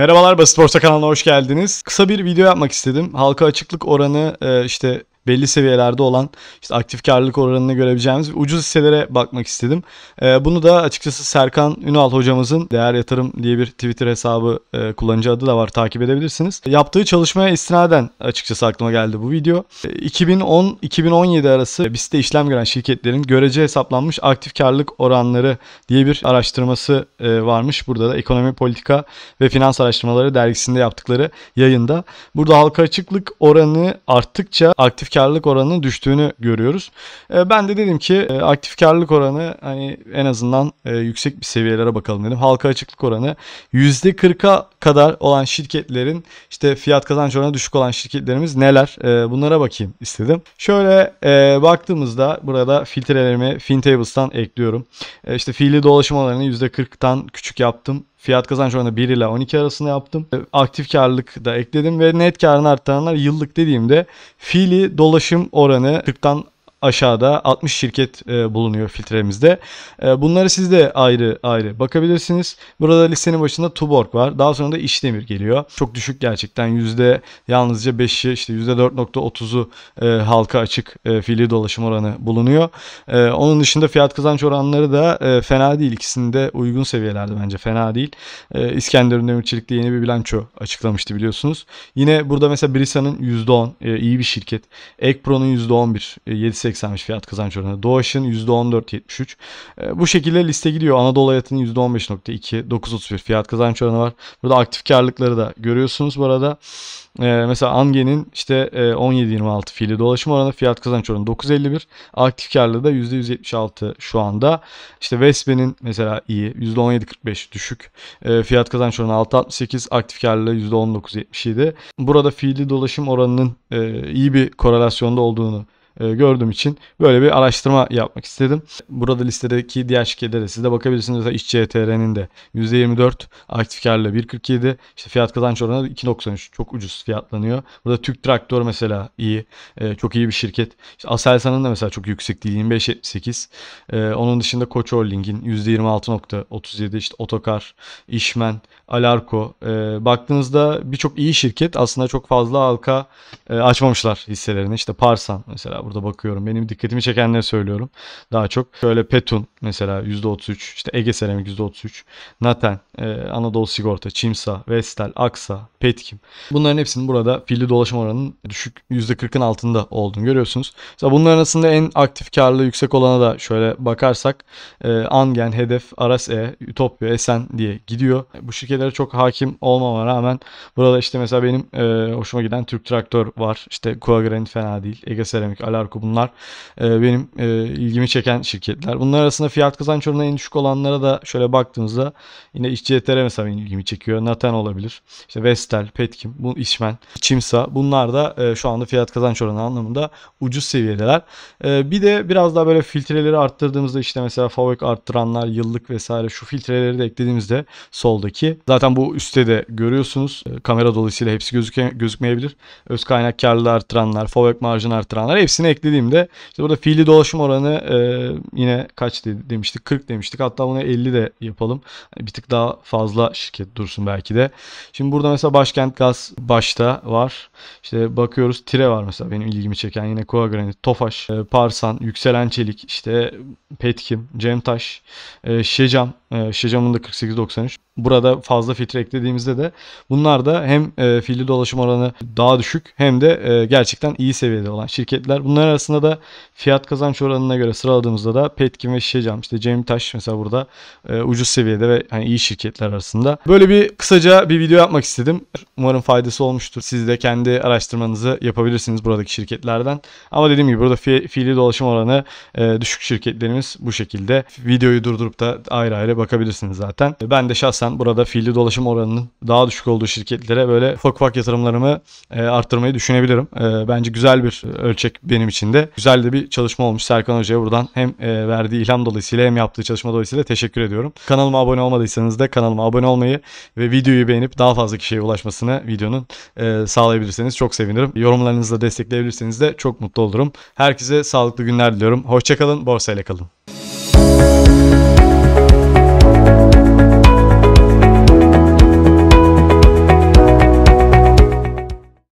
Merhabalar Basit Borsa kanalına hoş geldiniz. Kısa bir video yapmak istedim. Halka açıklık oranı e, işte belli seviyelerde olan işte aktif karlılık oranını görebileceğimiz ucuz hisselere bakmak istedim. Ee, bunu da açıkçası Serkan Ünal hocamızın Değer Yatırım diye bir Twitter hesabı e, kullanıcı adı da var takip edebilirsiniz. Yaptığı çalışmaya istinaden açıkçası aklıma geldi bu video. 2010-2017 ee, arası BIST'te işlem gören şirketlerin görece hesaplanmış aktif karlılık oranları diye bir araştırması e, varmış. Burada da Ekonomi Politika ve Finans Araştırmaları dergisinde yaptıkları yayında. Burada halka açıklık oranı arttıkça aktif aktif karlılık oranının düştüğünü görüyoruz. E, ben de dedim ki e, aktif karlılık oranı hani en azından e, yüksek bir seviyelere bakalım dedim. Halka açıklık oranı %40'a kadar olan şirketlerin işte fiyat kazanç oranı düşük olan şirketlerimiz neler? Bunlara bakayım istedim. Şöyle baktığımızda burada filtrelerimi FinTables'tan ekliyorum. İşte fiili dolaşım oranını %40'tan küçük yaptım. Fiyat kazanç oranı 1 ile 12 arasında yaptım. E, aktif karlılık da ekledim ve net karını arttıranlar yıllık dediğimde fiili dolaşım oranı 40'tan aşağıda 60 şirket e, bulunuyor filtremizde. E, bunları siz de ayrı ayrı bakabilirsiniz. Burada listenin başında Tuborg var. Daha sonra da İşdemir geliyor. Çok düşük gerçekten. Yüzde yalnızca 5'i işte yüzde 4.30'u e, halka açık e, fiili dolaşım oranı bulunuyor. onun dışında fiyat kazanç oranları da fena değil. İkisinde uygun seviyelerde bence fena değil. E, İskenderun Demirçelik'te yeni bir bilanço açıklamıştı biliyorsunuz. Yine burada mesela Brisa'nın %10 e, iyi bir şirket. Ekpro'nun %11 e, 7 %80'miş fiyat kazanç oranı. Doğaş'ın %14.73. Ee, bu şekilde liste gidiyor. Anadolu Hayatı'nın %15.2, 9.31 fiyat kazanç oranı var. Burada aktif karlılıkları da görüyorsunuz bu arada. Ee, mesela Ange'nin işte 17.26 e, fiili dolaşım oranı, fiyat kazanç oranı 9.51. Aktif karlılığı da %176 şu anda. İşte Vespe'nin mesela iyi %17.45 düşük. Ee, fiyat kazanç oranı 6.68, aktif karlılığı %19.77. Burada fiili dolaşım oranının e, iyi bir korelasyonda olduğunu e, gördüğüm için böyle bir araştırma yapmak istedim. Burada listedeki diğer şirketlere siz de bakabilirsiniz. Mesela İşçi.tr'nin de %24, aktif karlı 1.47, işte fiyat kazanç oranı 2.93 çok ucuz fiyatlanıyor. Burada Türk Traktör mesela iyi, e, çok iyi bir şirket. İşte Aselsan'ın da mesela çok yüksek değil 25.78. E, onun dışında Koç Holding'in %26.37, işte Otokar, İşmen, Alarko. Baktığınızda birçok iyi şirket aslında çok fazla halka açmamışlar hisselerini. İşte Parsan mesela burada bakıyorum. Benim dikkatimi çekenleri söylüyorum. Daha çok şöyle Petun mesela %33, işte Ege Seramik %33, Naten, e, Anadolu Sigorta, Çimsa, Vestel, Aksa, Petkim. Bunların hepsinin burada fiili dolaşım oranının düşük %40'ın altında olduğunu görüyorsunuz. Mesela bunların arasında en aktif karlı yüksek olana da şöyle bakarsak e, Angen, Hedef, Aras E, Ütopya, Esen diye gidiyor. Bu şirketlere çok hakim olmama rağmen burada işte mesela benim e, hoşuma giden Türk Traktör var. İşte Kuagren fena değil. Ege Seramik, Alarko bunlar e, benim e, ilgimi çeken şirketler. Bunlar arasında fiyat kazanç oranı en düşük olanlara da şöyle baktığınızda yine işçiyetlere mesela benim ilgimi çekiyor. Naten olabilir. İşte Vestel, Petkim, bu İşmen, Çimsa bunlar da e, şu anda fiyat kazanç oranı anlamında ucuz seviyedeler. E, bir de biraz daha böyle filtreleri arttırdığımızda işte mesela favorik arttıranlar, yıllık vesaire şu filtreleri de eklediğimizde soldaki zaten bu üstte de görüyorsunuz. E, kamera dolayısıyla hepsi gözüke, gözükmeyebilir. Öz kaynak karlılığı arttıranlar, favorik marjını arttıranlar hepsi ikisini eklediğimde işte burada fiili dolaşım oranı e, yine kaç dedi, demiştik? 40 demiştik. Hatta bunu 50 de yapalım. Bir tık daha fazla şirket dursun belki de. Şimdi burada mesela Başkent Gaz başta var. işte bakıyoruz Tire var mesela benim ilgimi çeken. Yine Koa Granit, Tofaş, e, Parsan, Yükselen Çelik, işte Petkim, Cemtaş, e, Şecam e, ee, şişe camında 48.93. Burada fazla filtre eklediğimizde de bunlar da hem e, fiili dolaşım oranı daha düşük hem de e, gerçekten iyi seviyede olan şirketler. Bunlar arasında da fiyat kazanç oranına göre sıraladığımızda da Petkim ve Şecam, işte Cem Taş mesela burada e, ucuz seviyede ve hani iyi şirketler arasında. Böyle bir kısaca bir video yapmak istedim. Umarım faydası olmuştur. Siz de kendi araştırmanızı yapabilirsiniz buradaki şirketlerden. Ama dediğim gibi burada fi fiili dolaşım oranı e, düşük şirketlerimiz bu şekilde. Videoyu durdurup da ayrı ayrı bakabilirsiniz zaten. E, ben de şahsen burada fiili dolaşım oranının daha düşük olduğu şirketlere böyle ufak ufak yatırımlarımı e, arttırmayı düşünebilirim. E, bence güzel bir ölçek benim için de. Güzel de bir çalışma olmuş Serkan Hoca'ya buradan hem verdiği ilham dolayısıyla hem yaptığı çalışma dolayısıyla teşekkür ediyorum. Kanalıma abone olmadıysanız da kanalıma abone olmayı ve videoyu beğenip daha fazla kişiye ulaşmasını videonun sağlayabilirseniz çok sevinirim. Yorumlarınızla destekleyebilirseniz de çok mutlu olurum. Herkese sağlıklı günler diliyorum. Hoşçakalın, borsayla kalın.